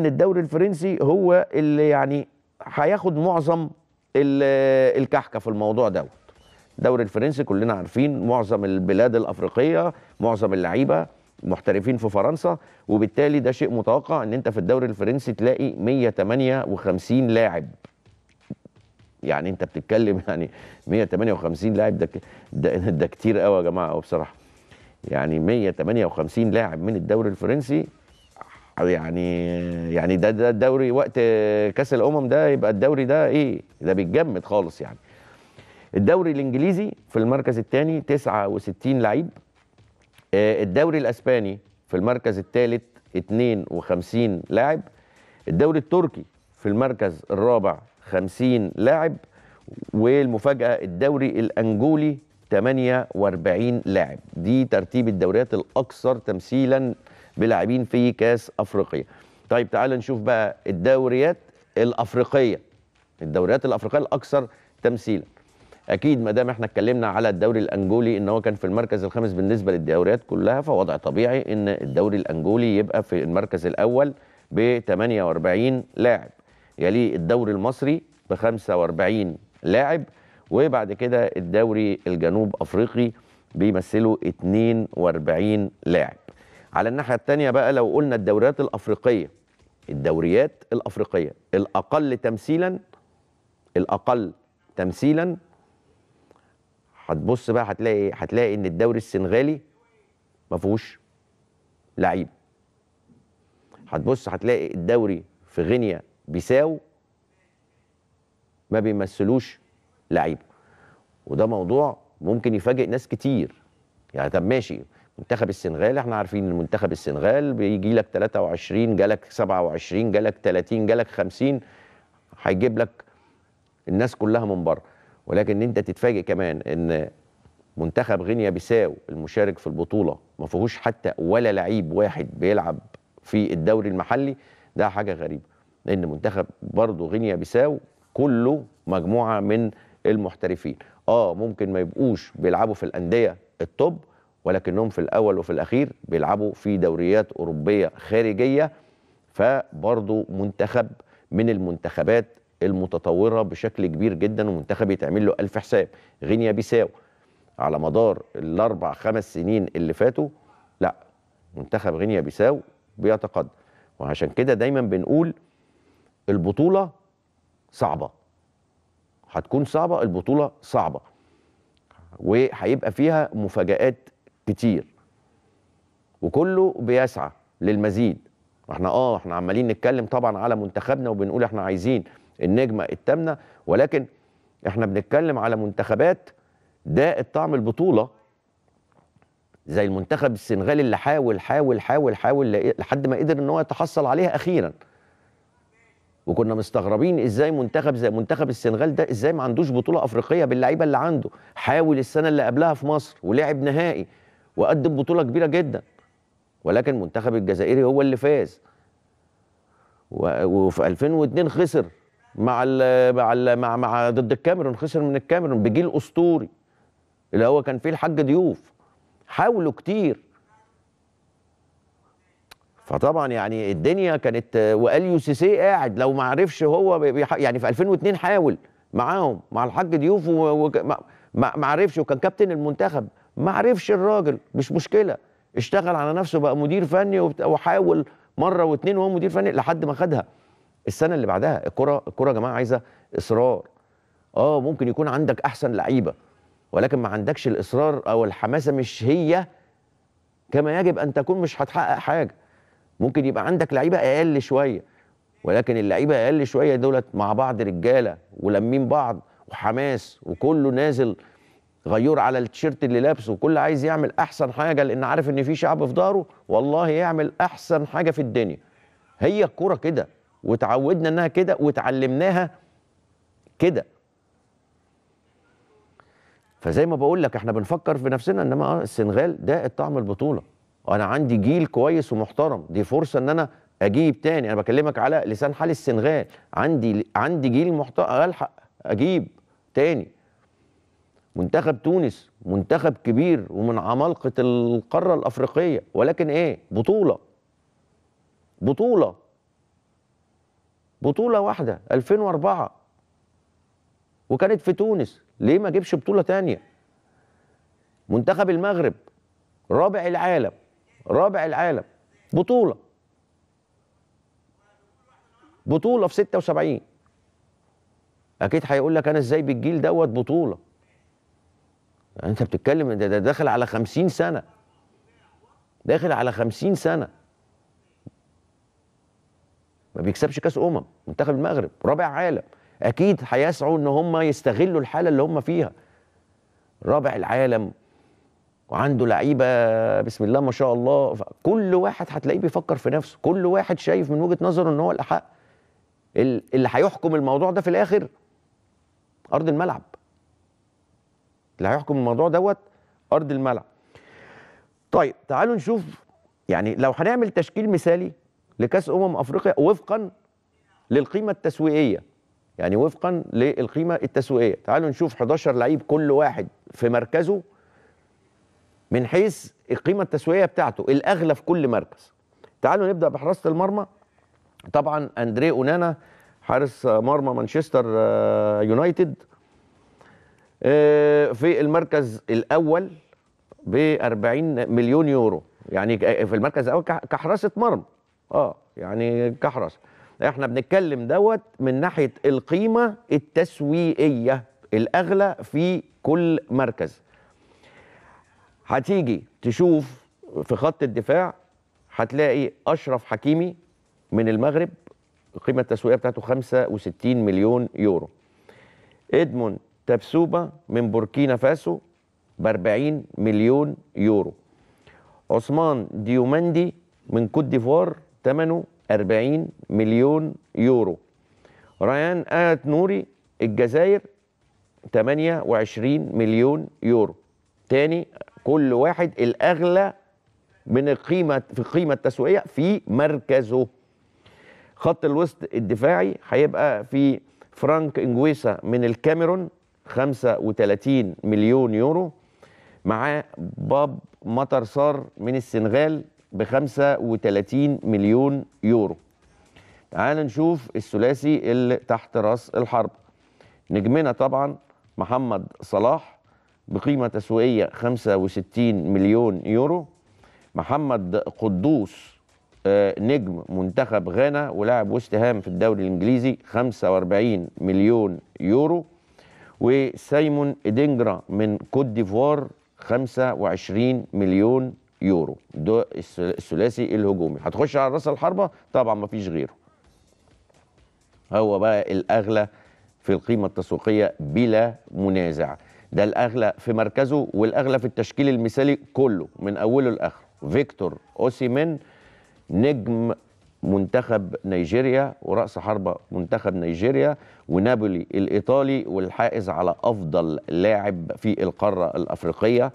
ان الدوري الفرنسي هو اللي يعني هياخد معظم الكحكه في الموضوع دوت الدوري الفرنسي كلنا عارفين معظم البلاد الافريقيه معظم اللعيبه محترفين في فرنسا وبالتالي ده شيء متوقع ان انت في الدوري الفرنسي تلاقي 158 لاعب يعني انت بتتكلم يعني 158 لاعب ده ده, ده كتير قوي يا جماعه بصراحه يعني 158 لاعب من الدوري الفرنسي يعني يعني ده ده الدوري وقت كاس الامم ده يبقى الدوري ده ايه ده بيتجمد خالص يعني الدوري الانجليزي في المركز الثاني 69 لعيب آه، الدوري الاسباني في المركز الثالث 52 لاعب الدوري التركي في المركز الرابع 50 لاعب والمفاجاه الدوري الانجولي 48 لاعب دي ترتيب الدوريات الاكثر تمثيلا بلاعبين في كاس افريقيا طيب تعال نشوف بقى الدوريات الافريقيه الدوريات الافريقيه الاكثر تمثيلا اكيد ما دام احنا اتكلمنا على الدوري الانجولي ان هو كان في المركز الخامس بالنسبه للدوريات كلها فوضع طبيعي ان الدوري الانجولي يبقى في المركز الاول ب 48 لاعب يليه الدوري المصري ب 45 لاعب وبعد كده الدوري الجنوب افريقي بيمثلوا 42 لاعب على الناحيه الثانيه بقى لو قلنا الدوريات الافريقيه الدوريات الافريقيه الاقل تمثيلا الاقل تمثيلا هتبص بقى هتلاقي هتلاقي ان الدوري السنغالي ما فيهوش لعيب هتبص هتلاقي الدوري في غينيا بيساو ما بيمثلوش لعيب وده موضوع ممكن يفاجئ ناس كتير يعني طب ماشي منتخب السنغال احنا عارفين ان منتخب السنغال بيجي لك 23 جالك 27 جالك 30 جالك 50 هيجيب لك الناس كلها من بره ولكن انت تتفاجئ كمان ان منتخب غينيا بيساو المشارك في البطوله ما فيهوش حتى ولا لعيب واحد بيلعب في الدوري المحلي ده حاجه غريبه لان منتخب برضه غينيا بيساو كله مجموعه من المحترفين اه ممكن ما يبقوش بيلعبوا في الانديه التوب ولكنهم في الأول وفي الأخير بيلعبوا في دوريات أوروبية خارجية فبرضه منتخب من المنتخبات المتطورة بشكل كبير جدا ومنتخب يتعمل له ألف حساب غينيا بيساو على مدار الأربع خمس سنين اللي فاتوا لا منتخب غينيا بيساو بيتقدم وعشان كده دايما بنقول البطولة صعبة هتكون صعبة البطولة صعبة وهيبقى فيها مفاجآت كتير وكله بيسعى للمزيد احنا اه احنا عمالين نتكلم طبعا على منتخبنا وبنقول احنا عايزين النجمه الثامنه ولكن احنا بنتكلم على منتخبات ده الطعم البطوله زي المنتخب السنغالي اللي حاول حاول حاول حاول لحد ما قدر ان هو يتحصل عليها اخيرا وكنا مستغربين ازاي منتخب زي منتخب السنغال ده ازاي ما عندوش بطوله افريقيه باللعيبه اللي عنده حاول السنه اللي قبلها في مصر ولعب نهائي وقدم بطوله كبيره جدا ولكن منتخب الجزائري هو اللي فاز وفي 2002 خسر مع الـ مع الـ مع مع ضد الكاميرون خسر من الكاميرون بجيل اسطوري اللي هو كان فيه الحاج ضيوف حاولوا كتير فطبعا يعني الدنيا كانت واليو سي سي قاعد لو ما عرفش هو يعني في 2002 حاول معاهم مع الحاج ضيوف وما عرفش وكان كابتن المنتخب ما عرفش الراجل مش مشكله اشتغل على نفسه بقى مدير فني وحاول مره واثنين وهو مدير فني لحد ما خدها السنه اللي بعدها الكره الكره يا جماعه عايزه اصرار اه ممكن يكون عندك احسن لعيبه ولكن ما عندكش الاصرار او الحماسه مش هي كما يجب ان تكون مش هتحقق حاجه ممكن يبقى عندك لعيبه اقل شويه ولكن اللعيبه اقل شويه دولت مع بعض رجاله ولمين بعض وحماس وكله نازل غيور على التيشيرت اللي لابسه وكل عايز يعمل احسن حاجه لان عارف ان في شعب في داره والله يعمل احسن حاجه في الدنيا هي الكوره كده وتعودنا انها كده وتعلمناها كده فزي ما بقول لك احنا بنفكر في نفسنا انما السنغال ده الطعم البطوله انا عندي جيل كويس ومحترم دي فرصه ان انا اجيب تاني انا بكلمك على لسان حال السنغال عندي عندي جيل محترم الحق اجيب تاني منتخب تونس منتخب كبير ومن عمالقه القاره الافريقيه ولكن ايه بطوله بطوله بطوله واحده 2004 وكانت في تونس ليه ما جيبش بطوله تانية منتخب المغرب رابع العالم رابع العالم بطوله بطوله في 76 اكيد هيقول لك انا ازاي بالجيل دوت بطوله يعني انت بتتكلم ده, ده داخل على 50 سنه داخل على 50 سنه ما بيكسبش كاس امم منتخب المغرب رابع عالم اكيد هيسعوا ان هم يستغلوا الحاله اللي هم فيها رابع العالم وعنده لعيبه بسم الله ما شاء الله كل واحد هتلاقيه بيفكر في نفسه كل واحد شايف من وجهه نظره ان هو الاحق اللي هيحكم الموضوع ده في الاخر ارض الملعب اللي هيحكم الموضوع دوت ارض الملعب طيب تعالوا نشوف يعني لو هنعمل تشكيل مثالي لكاس امم افريقيا وفقا للقيمه التسويقيه يعني وفقا للقيمه التسويقيه تعالوا نشوف 11 لعيب كل واحد في مركزه من حيث القيمه التسويقيه بتاعته الاغلى في كل مركز تعالوا نبدا بحراسه المرمى طبعا اندريه اونانا حارس مرمى مانشستر آه، يونايتد آه، في المركز الاول ب 40 مليون يورو يعني في المركز الاول كحراسه مرمى اه يعني كحراسه احنا بنتكلم دوت من ناحيه القيمه التسويقيه الاغلى في كل مركز هتيجي تشوف في خط الدفاع هتلاقي اشرف حكيمي من المغرب القيمه التسويقيه بتاعته 65 مليون يورو ادموند تبسوبة من بوركينا فاسو ب 40 مليون يورو عثمان ديومندي من كوت ديفوار ثمنه 40 مليون يورو ريان آت نوري الجزائر 28 مليون يورو تاني كل واحد الأغلى من القيمة في القيمة التسويقية في مركزه خط الوسط الدفاعي هيبقى في فرانك انجويسا من الكاميرون 35 مليون يورو مع باب مطر سار من السنغال ب 35 مليون يورو تعال نشوف الثلاثي اللي تحت راس الحرب نجمنا طبعا محمد صلاح بقيمة تسويقية 65 مليون يورو محمد قدوس آه، نجم منتخب غانا ولاعب وست هام في الدوري الإنجليزي 45 مليون يورو وسايمون ادنجرا من كوت ديفوار 25 مليون يورو ده الثلاثي الهجومي هتخش على راس الحربة طبعا مفيش غيره هو بقى الأغلى في القيمة التسويقية بلا منازع ده الأغلى في مركزه والأغلى في التشكيل المثالي كله من أوله لآخره فيكتور أوسيمين نجم منتخب نيجيريا ورأس حربة منتخب نيجيريا ونابولي الإيطالي والحائز على أفضل لاعب في القارة الأفريقية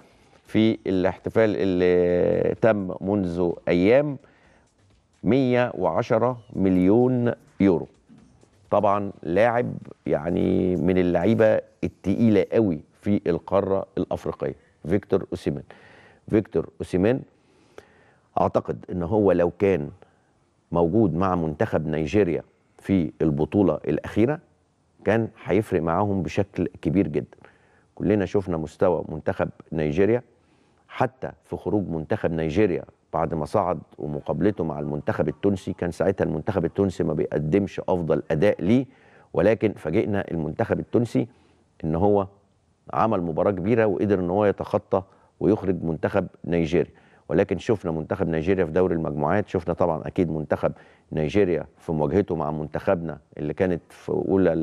في الاحتفال اللي تم منذ أيام 110 مليون يورو طبعا لاعب يعني من اللعيبة التقيلة قوي في القارة الأفريقية فيكتور أوسيمين فيكتور أوسيمين أعتقد أن هو لو كان موجود مع منتخب نيجيريا في البطولة الأخيرة كان هيفرق معاهم بشكل كبير جدا كلنا شفنا مستوى منتخب نيجيريا حتى في خروج منتخب نيجيريا بعد ما صعد ومقابلته مع المنتخب التونسي كان ساعتها المنتخب التونسي ما بيقدمش افضل اداء ليه ولكن فاجئنا المنتخب التونسي ان هو عمل مباراه كبيره وقدر ان هو يتخطى ويخرج منتخب نيجيريا ولكن شفنا منتخب نيجيريا في دوري المجموعات شفنا طبعا اكيد منتخب نيجيريا في مواجهته مع منتخبنا اللي كانت في اولى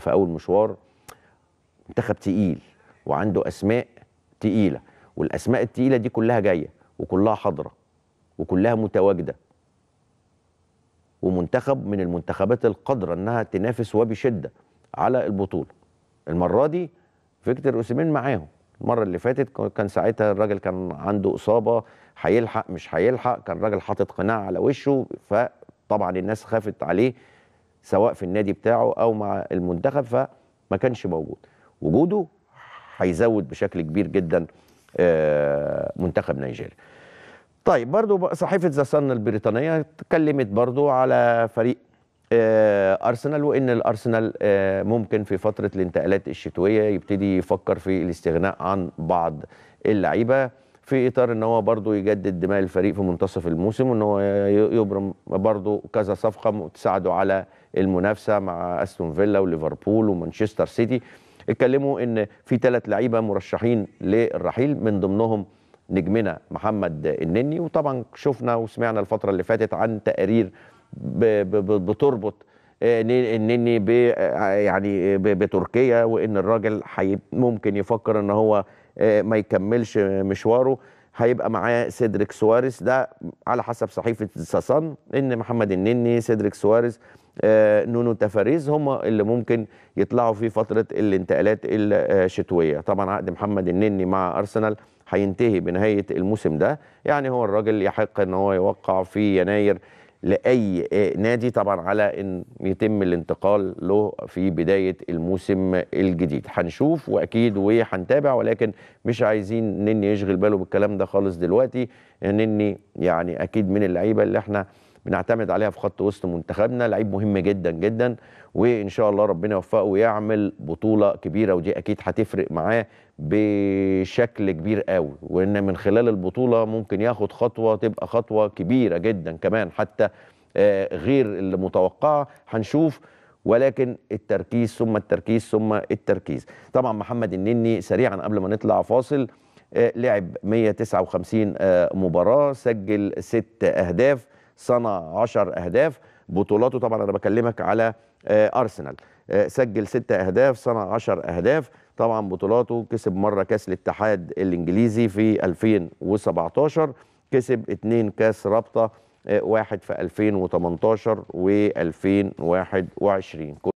في اول مشوار منتخب تقيل وعنده اسماء تقيله والاسماء التقيله دي كلها جايه وكلها حاضره وكلها متواجده ومنتخب من المنتخبات القادره انها تنافس وبشده على البطوله المره دي فيكتور اوسيمين معاهم المره اللي فاتت كان ساعتها الراجل كان عنده اصابه هيلحق مش هيلحق كان الراجل حاطط قناع على وشه فطبعا الناس خافت عليه سواء في النادي بتاعه او مع المنتخب فما كانش موجود وجوده هيزود بشكل كبير جدا آه، منتخب نيجيريا طيب برضو صحيفه ذا البريطانيه اتكلمت برضو على فريق آه، ارسنال وان الارسنال آه، ممكن في فتره الانتقالات الشتويه يبتدي يفكر في الاستغناء عن بعض اللعيبه في اطار ان هو برضه يجدد دماء الفريق في منتصف الموسم وان هو يبرم برضه كذا صفقه تساعده على المنافسه مع استون فيلا وليفربول ومانشستر سيتي اتكلموا ان في ثلاث لعيبه مرشحين للرحيل من ضمنهم نجمنا محمد النني وطبعا شفنا وسمعنا الفتره اللي فاتت عن تقارير بتربط النني آه، ب آه، يعني بتركيا وان الراجل ممكن يفكر ان هو آه، ما يكملش مشواره هيبقى معاه سيدريك سواريز ده على حسب صحيفه ساسان ان محمد النني سيدريك سواريز نونو تفاريز هم اللي ممكن يطلعوا في فتره الانتقالات الشتويه طبعا عقد محمد النني مع ارسنال هينتهي بنهايه الموسم ده يعني هو الراجل يحق ان هو يوقع في يناير لاي نادي طبعا على ان يتم الانتقال له في بدايه الموسم الجديد هنشوف واكيد وهنتابع ولكن مش عايزين نني يشغل باله بالكلام ده خالص دلوقتي نني يعني اكيد من اللعيبه اللي احنا بنعتمد عليها في خط وسط منتخبنا لعيب مهم جدا جدا وان شاء الله ربنا يوفقه ويعمل بطوله كبيره ودي اكيد هتفرق معاه بشكل كبير قوي وان من خلال البطوله ممكن ياخد خطوه تبقى خطوه كبيره جدا كمان حتى آه، غير المتوقعه هنشوف ولكن التركيز ثم التركيز ثم التركيز طبعا محمد النني سريعا قبل ما نطلع فاصل آه، لعب 159 آه، مباراه سجل ست اهداف صنع 10 أهداف بطولاته طبعا أنا بكلمك على آه، أرسنال آه، سجل 6 أهداف صنع 10 أهداف طبعا بطولاته كسب مرة كأس الاتحاد الإنجليزي في 2017 كسب 2 كأس رابطة آه، واحد في 2018 و 2021